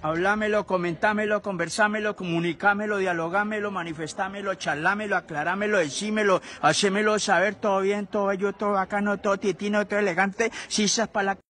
Hablámelo, comentámelo, conversámelo, comunicámelo, dialogámelo, manifestámelo, charlámelo, aclarámelo, decímelo, hacémelo saber todo bien, todo yo, todo bacano, todo titino, todo elegante, si esas palabras.